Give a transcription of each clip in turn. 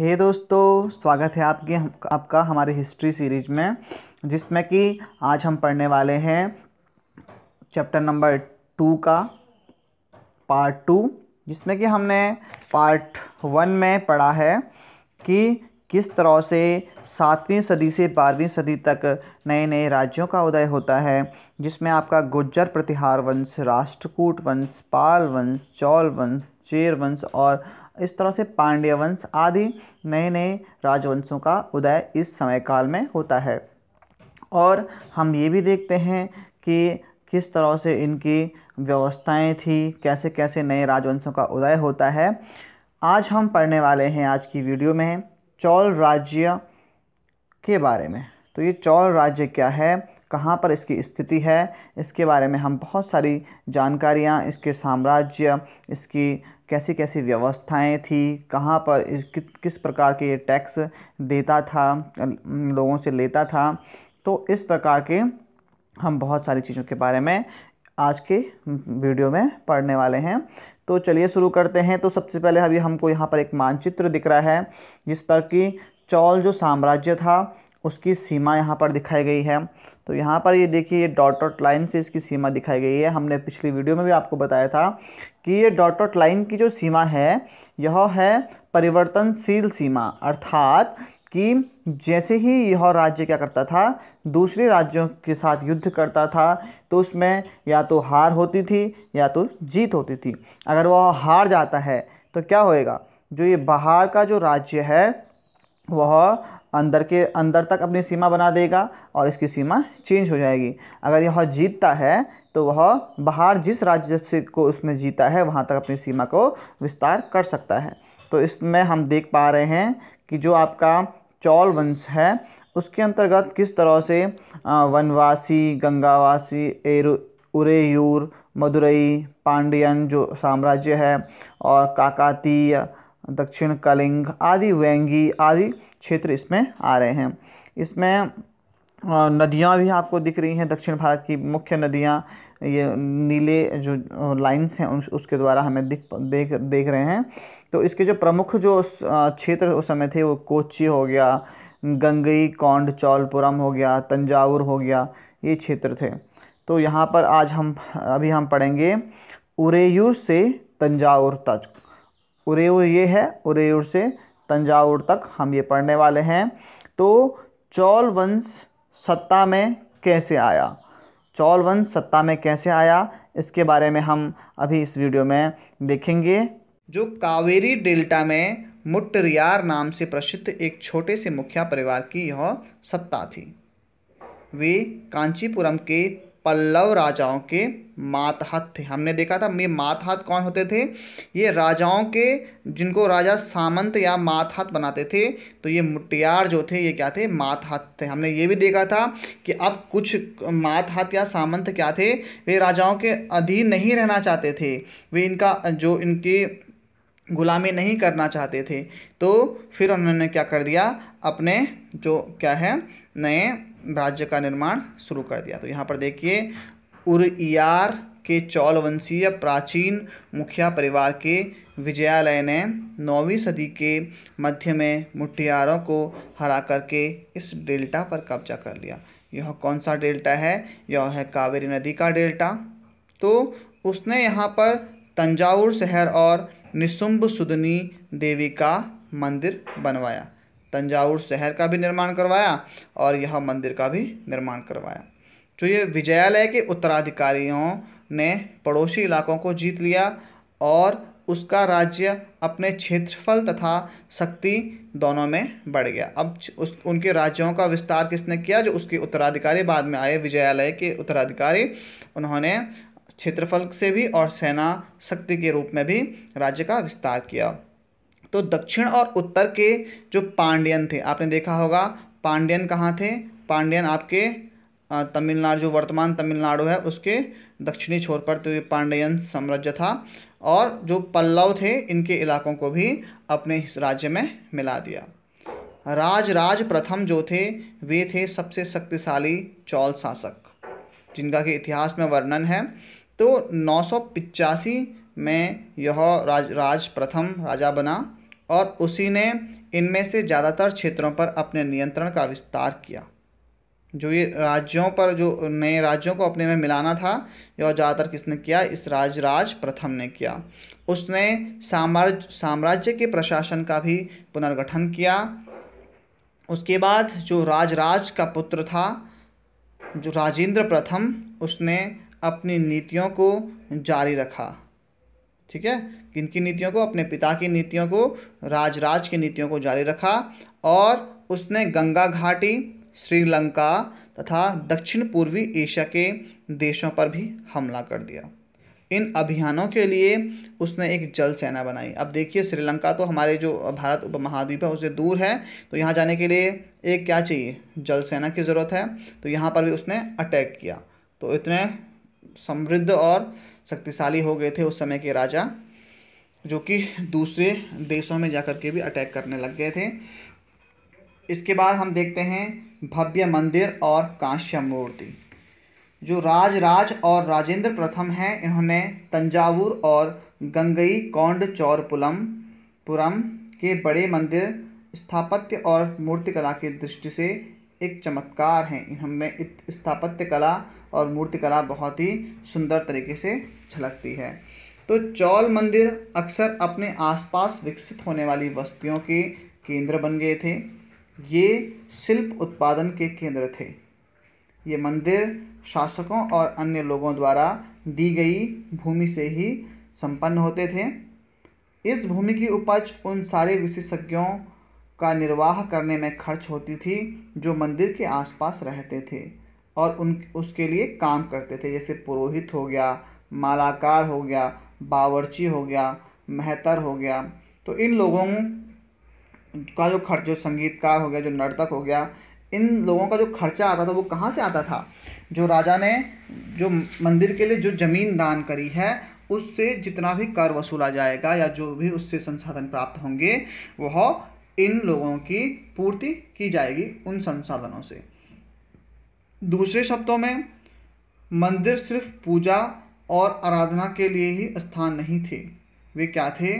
हे hey दोस्तों स्वागत है आपके हम, आपका हमारे हिस्ट्री सीरीज में जिसमें कि आज हम पढ़ने वाले हैं चैप्टर नंबर टू का पार्ट टू जिसमें कि हमने पार्ट वन में पढ़ा है कि किस तरह से सातवीं सदी से बारहवीं सदी तक नए नए राज्यों का उदय होता है जिसमें आपका गुज्जर प्रतिहार वंश राष्ट्रकूट वंश पाल वंश चौल वंश चेर वंश और इस तरह से पांड्य वंश आदि नए नए राजवंशों का उदय इस समय काल में होता है और हम ये भी देखते हैं कि किस तरह से इनकी व्यवस्थाएं थी कैसे कैसे नए राजवंशों का उदय होता है आज हम पढ़ने वाले हैं आज की वीडियो में चौल राज्य के बारे में तो ये चौल राज्य क्या है कहाँ पर इसकी स्थिति है इसके बारे में हम बहुत सारी जानकारियाँ इसके साम्राज्य इसकी कैसी कैसी व्यवस्थाएं थी कहाँ पर कि, किस प्रकार के ये टैक्स देता था लोगों से लेता था तो इस प्रकार के हम बहुत सारी चीज़ों के बारे में आज के वीडियो में पढ़ने वाले हैं तो चलिए शुरू करते हैं तो सबसे पहले अभी हमको यहाँ पर एक मानचित्र दिख रहा है जिस पर कि चौल जो साम्राज्य था उसकी सीमा यहाँ पर दिखाई गई है तो यहाँ पर ये देखिए ये डॉट डॉट लाइन से इसकी सीमा दिखाई गई है हमने पिछली वीडियो में भी आपको बताया था कि ये डॉट डॉट लाइन की जो सीमा है यह है परिवर्तनशील सीमा अर्थात कि जैसे ही यह राज्य क्या करता था दूसरे राज्यों के साथ युद्ध करता था तो उसमें या तो हार होती थी या तो जीत होती थी अगर वह हार जाता है तो क्या होएगा जो ये बाहर का जो राज्य है वह अंदर के अंदर तक अपनी सीमा बना देगा और इसकी सीमा चेंज हो जाएगी अगर यह जीतता है तो वह बाहर जिस राज्य से को उसमें जीता है वहाँ तक अपनी सीमा को विस्तार कर सकता है तो इसमें हम देख पा रहे हैं कि जो आपका चौल वंश है उसके अंतर्गत किस तरह से वनवासी गंगावासी एर उरेयूर मदुरई पांडियन जो साम्राज्य है और काकातीय दक्षिण कलिंग आदि वेंगी आदि क्षेत्र इसमें आ रहे हैं इसमें नदियाँ भी आपको दिख रही हैं दक्षिण भारत की मुख्य नदियाँ ये नीले जो लाइंस हैं उन उसके द्वारा हमें दिख देख देख रहे हैं तो इसके जो प्रमुख जो क्षेत्र उस समय थे वो कोची हो गया गंगई कौंड चौलपुरम हो गया तंजावुर हो गया ये क्षेत्र थे तो यहाँ पर आज हम अभी हम पढ़ेंगे उरेयूर से तंजावुर तक उरेयूर ये है उरेयूर से तंजावुर तक हम ये पढ़ने वाले हैं तो चौल वंश सत्ता में कैसे आया चौल वंश सत्ता में कैसे आया इसके बारे में हम अभी इस वीडियो में देखेंगे जो कावेरी डेल्टा में मुट्टरियार नाम से प्रसिद्ध एक छोटे से मुखिया परिवार की यह सत्ता थी वे कांचीपुरम के पल्लव राजाओं के मातहत थे हमने देखा था ये मातहत कौन होते थे ये राजाओं के जिनको राजा सामंत या मातहत बनाते थे तो ये मुटियार जो थे ये क्या थे मातहत थे हमने ये भी देखा था कि अब कुछ मातहत या सामंत क्या थे वे राजाओं के अधीन नहीं रहना चाहते थे वे इनका जो इनकी गुलामी नहीं करना चाहते थे तो फिर उन्होंने क्या कर दिया अपने जो क्या है नए राज्य का निर्माण शुरू कर दिया तो यहाँ पर देखिए उरियार के चौल वंशीय प्राचीन मुखिया परिवार के विजयालय ने नौवीं सदी के मध्य में मुठियारों को हरा करके इस डेल्टा पर कब्जा कर लिया यह कौन सा डेल्टा है यह है कावेरी नदी का डेल्टा तो उसने यहाँ पर तंजावुर शहर और निशुम्ब सुदनी देवी का मंदिर बनवाया तंजावुर शहर का भी निर्माण करवाया और यह मंदिर का भी निर्माण करवाया तो ये विजयालय के उत्तराधिकारियों ने पड़ोसी इलाकों को जीत लिया और उसका राज्य अपने क्षेत्रफल तथा शक्ति दोनों में बढ़ गया अब उस उनके राज्यों का विस्तार किसने किया जो उसके उत्तराधिकारी बाद में आए विजयालय के उत्तराधिकारी उन्होंने क्षेत्रफल से भी और सेना शक्ति के रूप में भी राज्य का विस्तार किया तो दक्षिण और उत्तर के जो पांड्यन थे आपने देखा होगा पांड्यन कहाँ थे पांड्यन आपके तमिलनाडु जो वर्तमान तमिलनाडु है उसके दक्षिणी छोर पर तो ये पांड्यन साम्राज्य था और जो पल्लव थे इनके इलाकों को भी अपने इस राज्य में मिला दिया राज प्रथम जो थे वे थे सबसे शक्तिशाली चौल शासक जिनका कि इतिहास में वर्णन है तो नौ में यह राज राज प्रथम राजा बना और उसी ने इनमें से ज़्यादातर क्षेत्रों पर अपने नियंत्रण का विस्तार किया जो ये राज्यों पर जो नए राज्यों को अपने में मिलाना था और ज़्यादातर किसने किया इस राज राज प्रथम ने किया उसने साम्राज्य साम्राज्य के प्रशासन का भी पुनर्गठन किया उसके बाद जो राजराज का पुत्र था जो राजेंद्र प्रथम उसने अपनी नीतियों को जारी रखा ठीक है किन की नीतियों को अपने पिता की नीतियों को राजराज की नीतियों को जारी रखा और उसने गंगा घाटी श्रीलंका तथा दक्षिण पूर्वी एशिया के देशों पर भी हमला कर दिया इन अभियानों के लिए उसने एक जल सेना बनाई अब देखिए श्रीलंका तो हमारे जो भारत उपमहाद्वीप है उससे दूर है तो यहाँ जाने के लिए एक क्या चाहिए जल सेना की ज़रूरत है तो यहाँ पर भी उसने अटैक किया तो इतने समृद्ध और शक्तिशाली हो गए थे उस समय के राजा जो कि दूसरे देशों में जाकर के भी अटैक करने लग गए थे इसके बाद हम देखते हैं भव्य मंदिर और कांस्य मूर्ति जो राज और राजेंद्र प्रथम हैं इन्होंने तंजावुर और गंगई कौंड चौरपुलम पुरम के बड़े मंदिर स्थापत्य और मूर्तिकला की दृष्टि से एक चमत्कार हैं इनमें स्थापत्य कला और मूर्तिकला बहुत ही सुंदर तरीके से झलकती है तो चौल मंदिर अक्सर अपने आसपास विकसित होने वाली बस्तियों के केंद्र बन गए थे ये शिल्प उत्पादन के केंद्र थे ये मंदिर शासकों और अन्य लोगों द्वारा दी गई भूमि से ही संपन्न होते थे इस भूमि की उपज उन सारे विशेषज्ञों का निर्वाह करने में खर्च होती थी जो मंदिर के आसपास रहते थे और उन उसके लिए काम करते थे जैसे पुरोहित हो गया मालाकार हो गया बावर्ची हो गया मेहतर हो गया तो इन लोगों का जो खर्च जो संगीतकार हो गया जो नर्तक हो गया इन लोगों का जो खर्चा आता था वो कहाँ से आता था जो राजा ने जो मंदिर के लिए जो ज़मीन दान करी है उससे जितना भी कर वसूला जाएगा या जो भी उससे संसाधन प्राप्त होंगे वह इन लोगों की पूर्ति की जाएगी उन संसाधनों से दूसरे शब्दों में मंदिर सिर्फ पूजा और आराधना के लिए ही स्थान नहीं थे वे क्या थे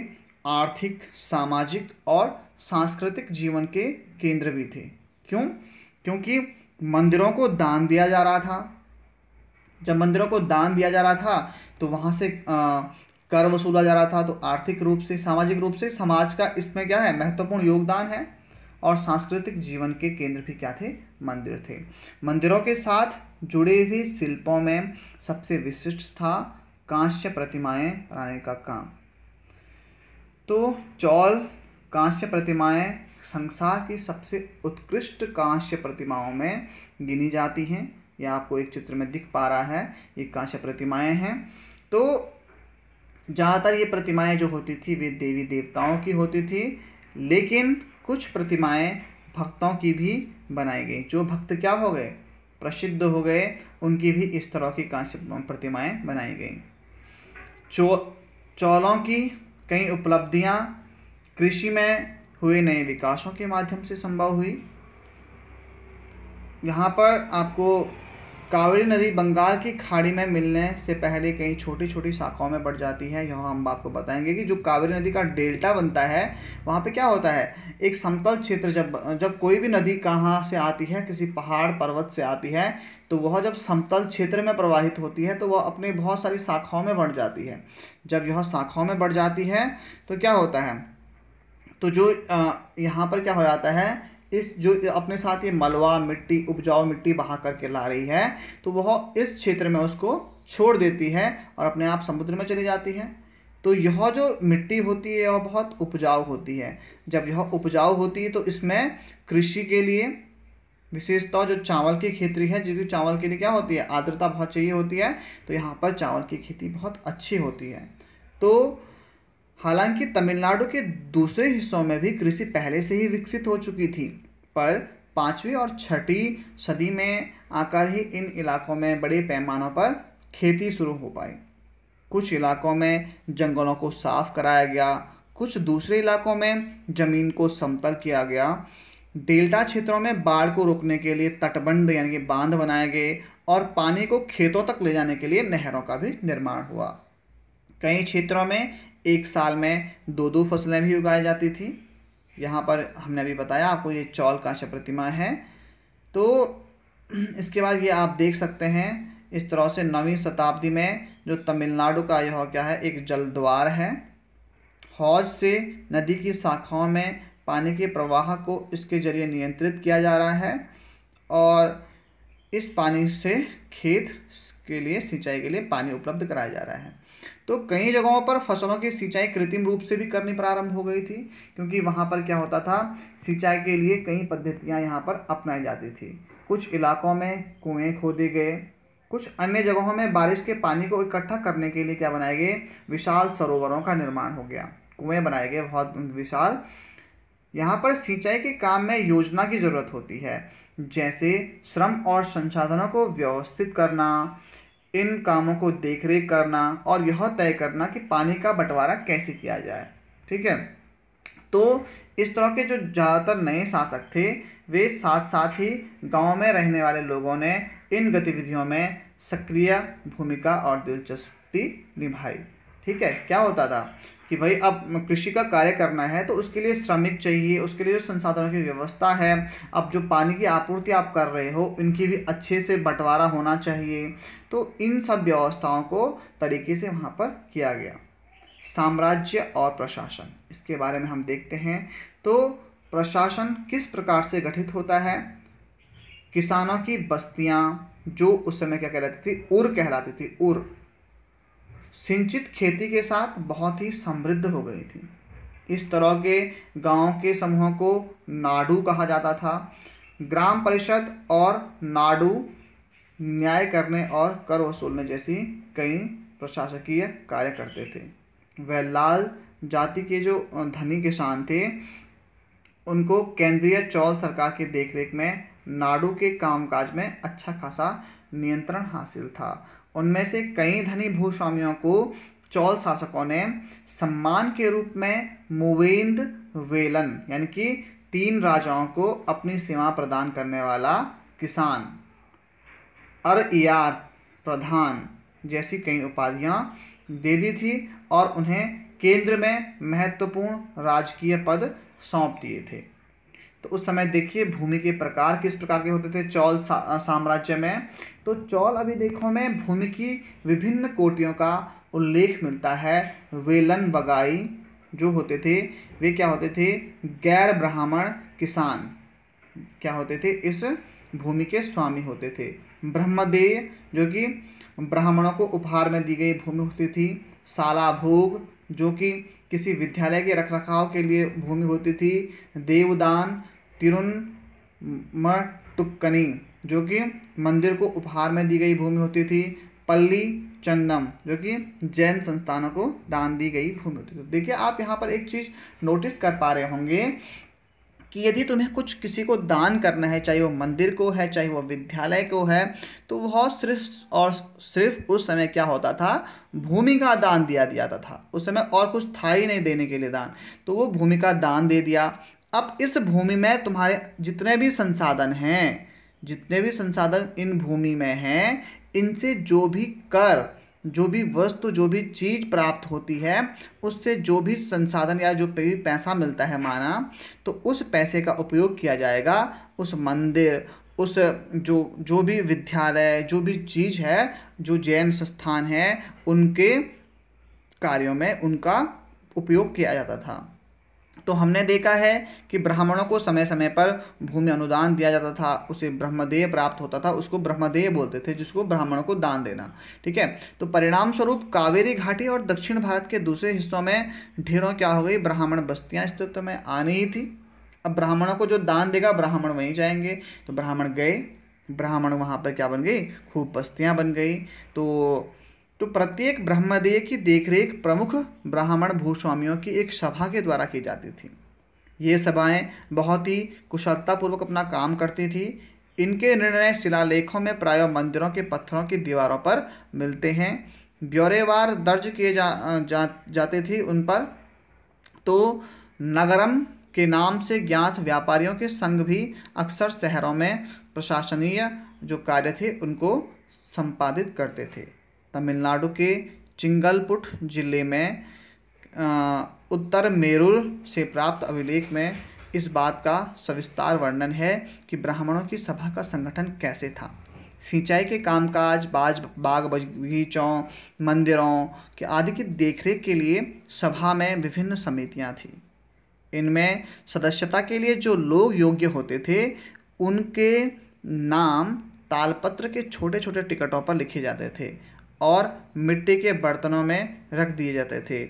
आर्थिक सामाजिक और सांस्कृतिक जीवन के केंद्र भी थे क्यों क्योंकि मंदिरों को दान दिया जा रहा था जब मंदिरों को दान दिया जा रहा था तो वहाँ से आ, कर वसूला जा रहा था तो आर्थिक रूप से सामाजिक रूप से समाज का इसमें क्या है महत्वपूर्ण योगदान है और सांस्कृतिक जीवन के केंद्र भी क्या थे मंदिर थे मंदिरों के साथ जुड़े हुए शिल्पों में सबसे विशिष्ट था कांस्य प्रतिमाएं बनाने का काम तो चौल कांस्य प्रतिमाएं संसार की सबसे उत्कृष्ट कांस्य प्रतिमाओं में गिनी जाती हैं यह आपको एक चित्र में दिख पा रहा है ये कांस्य प्रतिमाएं हैं तो ज़्यादातर ये प्रतिमाएं जो होती थी वे देवी देवताओं की होती थी लेकिन कुछ प्रतिमाएं भक्तों की भी बनाई गई जो भक्त क्या हो गए प्रसिद्ध हो गए उनकी भी इस तरह की कांस्य प्रतिमाएं बनाई गई चो चौलों की कई उपलब्धियां कृषि में हुए नए विकासों के माध्यम से संभव हुई यहाँ पर आपको कावेरी नदी बंगाल की खाड़ी में मिलने से पहले कई छोटी छोटी शाखाओं में बढ़ जाती है यह हम आपको बताएंगे कि जो कावेरी नदी का डेल्टा बनता है वहाँ पे क्या होता है एक समतल क्षेत्र जब जब कोई भी नदी कहाँ से आती है किसी पहाड़ पर्वत से आती है तो वह जब समतल क्षेत्र में प्रवाहित होती है तो वह अपनी बहुत सारी शाखाओं में बढ़ जाती है जब यह शाखाओं में बढ़ जाती है तो क्या होता है तो जो यहाँ पर क्या हो जाता है इस जो अपने साथ ये मलवा मिट्टी उपजाऊ मिट्टी बहा करके ला रही है तो वह इस क्षेत्र में उसको छोड़ देती है और अपने आप समुद्र में चली जाती है तो यह जो मिट्टी होती है वह बहुत उपजाऊ होती है जब यह उपजाऊ होती है तो इसमें कृषि के लिए विशेषतः जो चावल की खेती है जिसकी चावल के लिए क्या होती है आर्द्रता बहुत चाहिए होती है तो यहाँ पर चावल की खेती बहुत अच्छी होती है तो हालांकि तमिलनाडु के दूसरे हिस्सों में भी कृषि पहले से ही विकसित हो चुकी थी पर पाँचवीं और छठी सदी में आकर ही इन इलाकों में बड़े पैमानों पर खेती शुरू हो पाई कुछ इलाकों में जंगलों को साफ कराया गया कुछ दूसरे इलाकों में ज़मीन को समतल किया गया डेल्टा क्षेत्रों में बाढ़ को रोकने के लिए तटबंध यानी कि बांध बनाए गए और पानी को खेतों तक ले जाने के लिए नहरों का भी निर्माण हुआ कई क्षेत्रों में एक साल में दो दो फसलें भी उगाई जाती थी यहाँ पर हमने अभी बताया आपको ये चौल कांस्य प्रतिमा है तो इसके बाद ये आप देख सकते हैं इस तरह से नवीं शताब्दी में जो तमिलनाडु का यह क्या है एक जल द्वार है हौज से नदी की शाखाओं में पानी के प्रवाह को इसके जरिए नियंत्रित किया जा रहा है और इस पानी से खेत के लिए सिंचाई के लिए पानी उपलब्ध कराया जा रहा है तो कई जगहों पर फसलों की सिंचाई कृत्रिम रूप से भी करनी प्रारंभ हो गई थी क्योंकि वहाँ पर क्या होता था सिंचाई के लिए कई पद्धतियाँ यहाँ पर अपनाई जाती थी कुछ इलाकों में कुएँ खोदे गए कुछ अन्य जगहों में बारिश के पानी को इकट्ठा करने के लिए क्या बनाए गए विशाल सरोवरों का निर्माण हो गया कुएँ बनाए गए बहुत विशाल यहाँ पर सिंचाई के काम में योजना की ज़रूरत होती है जैसे श्रम और संसाधनों को व्यवस्थित करना इन कामों को देख रेख करना और यह तय करना कि पानी का बंटवारा कैसे किया जाए ठीक है तो इस तरह के जो ज़्यादातर नए शासक थे वे साथ साथ ही गांव में रहने वाले लोगों ने इन गतिविधियों में सक्रिय भूमिका और दिलचस्पी निभाई ठीक है क्या होता था कि भाई अब कृषि का कार्य करना है तो उसके लिए श्रमिक चाहिए उसके लिए जो संसाधनों की व्यवस्था है अब जो पानी की आपूर्ति आप कर रहे हो इनकी भी अच्छे से बंटवारा होना चाहिए तो इन सब व्यवस्थाओं को तरीके से वहाँ पर किया गया साम्राज्य और प्रशासन इसके बारे में हम देखते हैं तो प्रशासन किस प्रकार से गठित होता है किसानों की बस्तियाँ जो उस समय क्या कहलाती थी उर कहलाती थी उर सिंचित खेती के साथ बहुत ही समृद्ध हो गई थी इस तरह के गांव के समूह को नाडू कहा जाता था ग्राम परिषद और नाडू न्याय करने और कर वसूलने जैसी कई प्रशासकीय कार्य करते थे वह लाल जाति के जो धनी किसान थे उनको केंद्रीय चौल सरकार की देखरेख में नाडू के कामकाज में अच्छा खासा नियंत्रण हासिल था उनमें से कई धनी भूस्वामियों को चौल शासकों ने सम्मान के रूप में मुवेंद वेलन यानी कि तीन राजाओं को अपनी सेवा प्रदान करने वाला किसान अर यार प्रधान जैसी कई उपाधियां दे दी थी और उन्हें केंद्र में महत्वपूर्ण राजकीय पद सौंप दिए थे तो उस समय देखिए भूमि के प्रकार किस प्रकार के होते थे चौल सा, साम्राज्य में तो चौल अभिलेखों में भूमि की विभिन्न कोटियों का उल्लेख मिलता है वेलन बगाई जो होते थे वे क्या होते थे गैर ब्राह्मण किसान क्या होते थे इस भूमि के स्वामी होते थे ब्रह्मदेय जो कि ब्राह्मणों को उपहार में दी गई भूमि होती थी सालाभोग जो कि किसी विद्यालय के रखरखाव के लिए भूमि होती थी देवदान तिरुन्मटुक्कनी जो कि मंदिर को उपहार में दी गई भूमि होती थी पल्ली चंदम जो कि जैन संस्थानों को दान दी गई भूमि होती थी तो देखिए आप यहाँ पर एक चीज़ नोटिस कर पा रहे होंगे कि यदि तुम्हें कुछ किसी को दान करना है चाहे वो मंदिर को है चाहे वो विद्यालय को है तो वह सिर्फ और सिर्फ उस समय क्या होता था भूमि का दान दिया जाता था उस समय और कुछ था ही नहीं देने के लिए दान तो वो भूमि का दान दे दिया अब इस भूमि में तुम्हारे जितने भी संसाधन हैं जितने भी संसाधन इन भूमि में हैं इनसे जो भी कर जो भी वस्तु जो भी चीज़ प्राप्त होती है उससे जो भी संसाधन या जो भी पैसा मिलता है माना तो उस पैसे का उपयोग किया जाएगा उस मंदिर उस जो जो भी विद्यालय जो भी चीज़ है जो जैन संस्थान है उनके कार्यों में उनका उपयोग किया जाता था तो हमने देखा है कि ब्राह्मणों को समय समय पर भूमि अनुदान दिया जाता था उसे ब्रह्मदेय प्राप्त होता था उसको ब्रह्मदेय बोलते थे जिसको ब्राह्मणों को दान देना ठीक है तो परिणाम स्वरूप कावेरी घाटी और दक्षिण भारत के दूसरे हिस्सों में ढेरों क्या हो गई ब्राह्मण बस्तियाँ अस्तित्व में आने ही थी अब ब्राह्मणों को जो दान देगा ब्राह्मण वहीं जाएंगे तो ब्राह्मण गए ब्राह्मण वहाँ पर क्या बन गई खूब बस्तियाँ बन गई तो तो प्रत्येक ब्रह्मदेय की देखरेख प्रमुख ब्राह्मण भूस्वामियों की एक सभा के द्वारा की जाती थी ये सभाएं बहुत ही कुशलतापूर्वक अपना काम करती थी इनके निर्णय शिलालेखों में प्राय मंदिरों के पत्थरों की दीवारों पर मिलते हैं ब्यौरेवार दर्ज किए जा, जा जाते थे उन पर तो नगरम के नाम से ज्ञात व्यापारियों के संघ भी अक्सर शहरों में प्रशासनीय जो कार्य थे उनको संपादित करते थे तमिलनाडु के चिंगलपुट जिले में उत्तर मेरुर से प्राप्त अभिलेख में इस बात का सविस्तार वर्णन है कि ब्राह्मणों की सभा का संगठन कैसे था सिंचाई के कामकाज बाज बाग बगीचों मंदिरों के आदि की देखरेख के लिए सभा में विभिन्न समितियां थीं इनमें सदस्यता के लिए जो लोग योग्य होते थे उनके नाम तालपत्र के छोटे छोटे टिकटों पर लिखे जाते थे और मिट्टी के बर्तनों में रख दिए जाते थे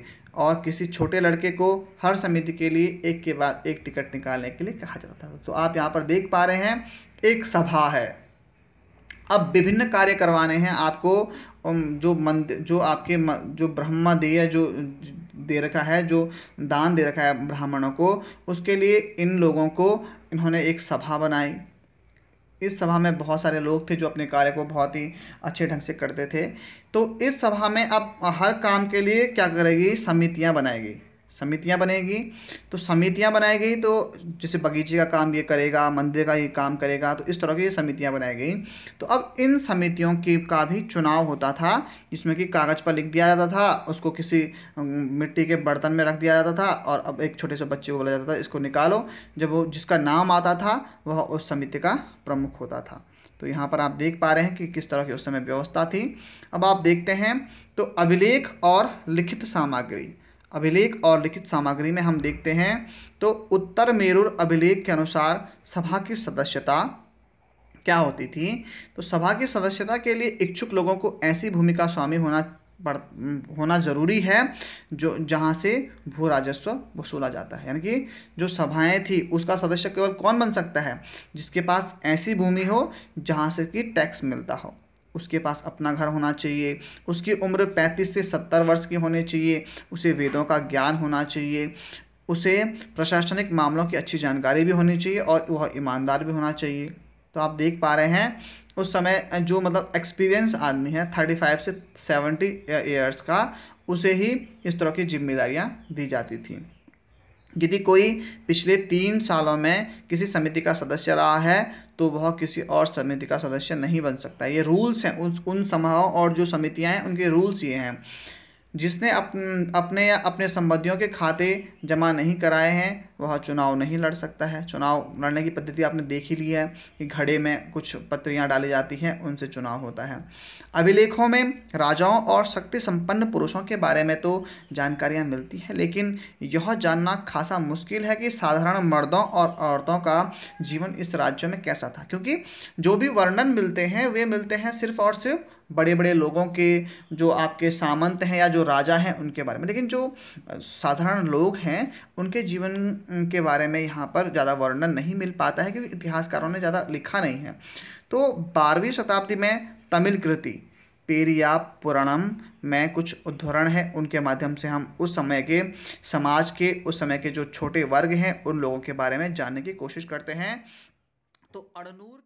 और किसी छोटे लड़के को हर समिति के लिए एक के बाद एक टिकट निकालने के लिए कहा जाता था तो आप यहाँ पर देख पा रहे हैं एक सभा है अब विभिन्न कार्य करवाने हैं आपको जो मंदिर जो आपके जो ब्रह्मा है जो दे रखा है जो दान दे रखा है ब्राह्मणों को उसके लिए इन लोगों को इन्होंने एक सभा बनाई इस सभा में बहुत सारे लोग थे जो अपने कार्य को बहुत ही अच्छे ढंग से करते थे तो इस सभा में अब हर काम के लिए क्या करेगी समितियाँ बनाएगी समितियाँ बनेगी तो समितियाँ बनाई गई तो जैसे बगीचे का काम ये करेगा मंदिर का ये काम करेगा तो इस तरह की ये समितियाँ बनाई गई तो अब इन समितियों की का भी चुनाव होता था जिसमें कि कागज़ पर लिख दिया जाता था उसको किसी मिट्टी के बर्तन में रख दिया जाता था और अब एक छोटे से बच्चे को बोला जाता था इसको निकालो जब वो जिसका नाम आता था वह उस समिति का प्रमुख होता था तो यहाँ पर आप देख पा रहे हैं कि किस तरह की उस समय व्यवस्था थी अब आप देखते हैं तो अभिलेख और लिखित सामग्री अभिलेख और लिखित सामग्री में हम देखते हैं तो उत्तर मेरुर अभिलेख के अनुसार सभा की सदस्यता क्या होती थी तो सभा की सदस्यता के लिए इच्छुक लोगों को ऐसी भूमिका स्वामी होना पड़ होना ज़रूरी है जो जहाँ से भू राजस्व वसूला जाता है यानी कि जो सभाएं थी उसका सदस्य केवल कौन बन सकता है जिसके पास ऐसी भूमि हो जहाँ से कि टैक्स मिलता हो उसके पास अपना घर होना चाहिए उसकी उम्र 35 से 70 वर्ष की होनी चाहिए उसे वेदों का ज्ञान होना चाहिए उसे प्रशासनिक मामलों की अच्छी जानकारी भी होनी चाहिए और वह ईमानदार भी होना चाहिए तो आप देख पा रहे हैं उस समय जो मतलब एक्सपीरियंस आदमी है थर्टी फाइव से सेवेंटी ईयर्स का उसे ही इस तरह की जिम्मेदारियाँ दी जाती थी यदि कोई पिछले तीन सालों में किसी समिति का सदस्य रहा है तो वह किसी और समिति का सदस्य नहीं बन सकता ये रूल्स हैं उन उन समाओं और जो समितियां हैं उनके रूल्स ये हैं जिसने अपन अपने या अपने संबंधियों के खाते जमा नहीं कराए हैं वह चुनाव नहीं लड़ सकता है चुनाव लड़ने की पद्धति आपने देख ही ली है कि घड़े में कुछ पत्रियां डाली जाती हैं उनसे चुनाव होता है अभिलेखों में राजाओं और शक्ति संपन्न पुरुषों के बारे में तो जानकारियां मिलती हैं लेकिन यह जानना खासा मुश्किल है कि साधारण मर्दों और औरतों का जीवन इस राज्य में कैसा था क्योंकि जो भी वर्णन मिलते हैं वे मिलते हैं सिर्फ और सिर्फ बड़े बड़े लोगों के जो आपके सामंत हैं या जो राजा हैं उनके बारे में लेकिन जो साधारण लोग हैं उनके जीवन के बारे में यहाँ पर ज़्यादा वर्णन नहीं मिल पाता है क्योंकि इतिहासकारों ने ज़्यादा लिखा नहीं है तो बारहवीं शताब्दी में तमिल कृति पेरिया पुराणम में कुछ उद्धरण है उनके माध्यम से हम उस समय के समाज के उस समय के जो छोटे वर्ग हैं उन लोगों के बारे में जानने की कोशिश करते हैं तो अड़नूर